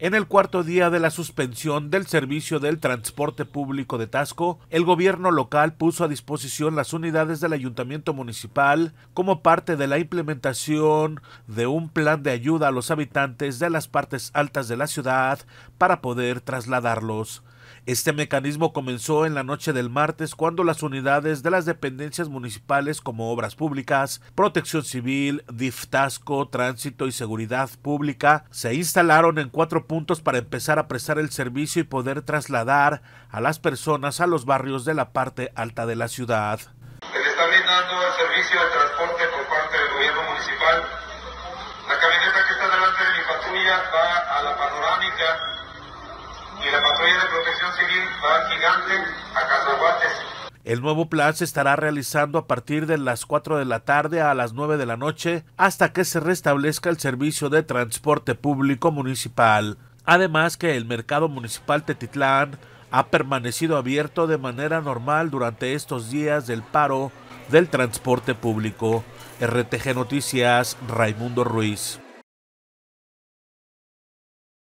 En el cuarto día de la suspensión del servicio del transporte público de Tasco, el gobierno local puso a disposición las unidades del ayuntamiento municipal como parte de la implementación de un plan de ayuda a los habitantes de las partes altas de la ciudad para poder trasladarlos. Este mecanismo comenzó en la noche del martes cuando las unidades de las dependencias municipales como Obras Públicas, Protección Civil, DIFTASCO, Tránsito y Seguridad Pública se instalaron en cuatro puntos para empezar a prestar el servicio y poder trasladar a las personas a los barrios de la parte alta de la ciudad. El servicio de transporte por parte del gobierno municipal. La camioneta que está delante de mi patrulla va a la panorámica el nuevo plan se estará realizando a partir de las 4 de la tarde a las 9 de la noche hasta que se restablezca el servicio de transporte público municipal. Además que el mercado municipal de Tetitlán ha permanecido abierto de manera normal durante estos días del paro del transporte público. RTG Noticias, Raimundo Ruiz.